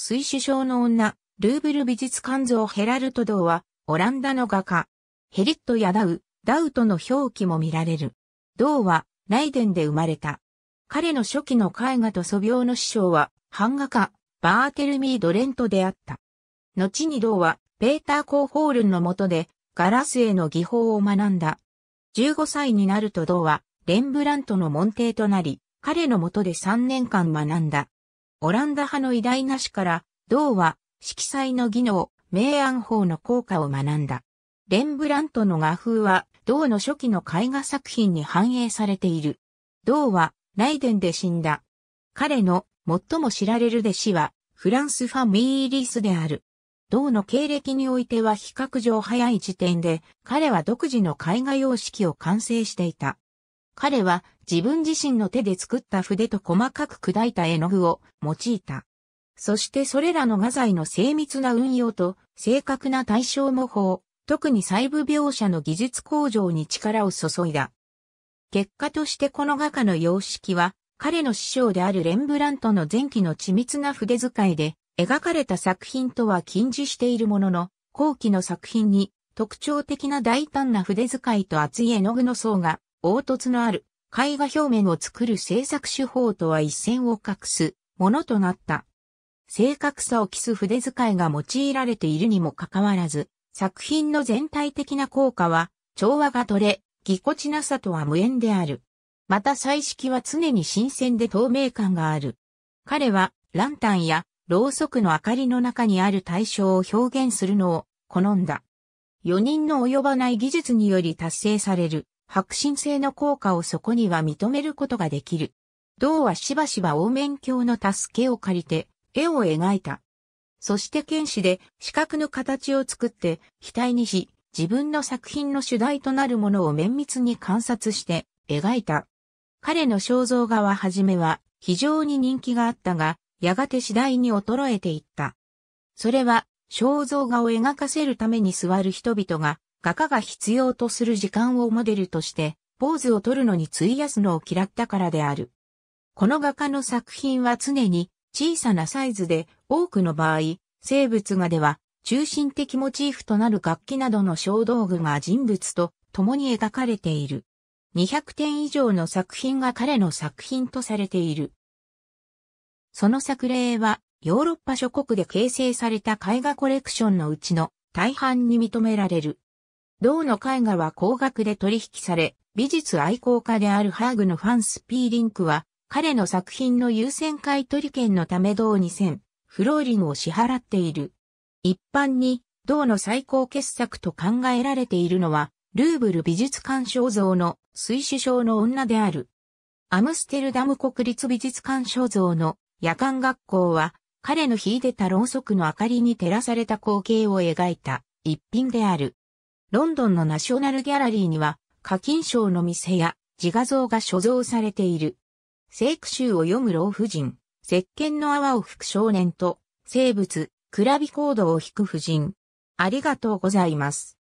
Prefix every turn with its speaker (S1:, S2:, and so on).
S1: 水首相の女、ルーブル美術館像ヘラルト堂は、オランダの画家、ヘリットやダウ、ダウトの表記も見られる。銅は、ライデンで生まれた。彼の初期の絵画と素描の師匠は、版画家、バーテルミー・ドレントであった。後に銅は、ペーター・コーホールンの下で、ガラスへの技法を学んだ。15歳になると銅は、レンブラントの門弟となり、彼の下で3年間学んだ。オランダ派の偉大な師から、銅は、色彩の技能、明暗法の効果を学んだ。レンブラントの画風は、銅の初期の絵画作品に反映されている。銅は、ライデンで死んだ。彼の最も知られる弟子は、フランス・ファミーリスである。銅の経歴においては比較上早い時点で、彼は独自の絵画様式を完成していた。彼は自分自身の手で作った筆と細かく砕いた絵の具を用いた。そしてそれらの画材の精密な運用と正確な対象模倣、特に細部描写の技術向上に力を注いだ。結果としてこの画家の様式は、彼の師匠であるレンブラントの前期の緻密な筆遣いで、描かれた作品とは近似しているものの、後期の作品に特徴的な大胆な筆遣いと厚い絵の具の層が凹凸のある絵画表面を作る制作手法とは一線を画すものとなった。正確さを期す筆遣いが用いられているにもかかわらず、作品の全体的な効果は調和が取れ、ぎこちなさとは無縁である。また彩色は常に新鮮で透明感がある。彼はランタンやろうそくの明かりの中にある対象を表現するのを好んだ。4人の及ばない技術により達成される白神性の効果をそこには認めることができる。銅はしばしば応面鏡の助けを借りて、絵を描いた。そして剣士で四角の形を作って、額にし、自分の作品の主題となるものを綿密に観察して描いた。彼の肖像画は初めは非常に人気があったが、やがて次第に衰えていった。それは肖像画を描かせるために座る人々が画家が必要とする時間をモデルとして、ポーズを取るのに費やすのを嫌ったからである。この画家の作品は常に小さなサイズで多くの場合、生物画では中心的モチーフとなる楽器などの小道具が人物と共に描かれている。200点以上の作品が彼の作品とされている。その作例はヨーロッパ諸国で形成された絵画コレクションのうちの大半に認められる。銅の絵画は高額で取引され、美術愛好家であるハーグのファンスピーリンクは、彼の作品の優先買取権のため銅2000、フローリングを支払っている。一般に、銅の最高傑作と考えられているのは、ルーブル美術館肖像の水首相の女である。アムステルダム国立美術館肖像の夜間学校は、彼の秀でたろうそくの明かりに照らされた光景を描いた一品である。ロンドンのナショナルギャラリーには、課金賞の店や自画像が所蔵されている。聖句集を読む老婦人、石鹸の泡を吹く少年と、生物、クラビコードを引く婦人。ありがとうございます。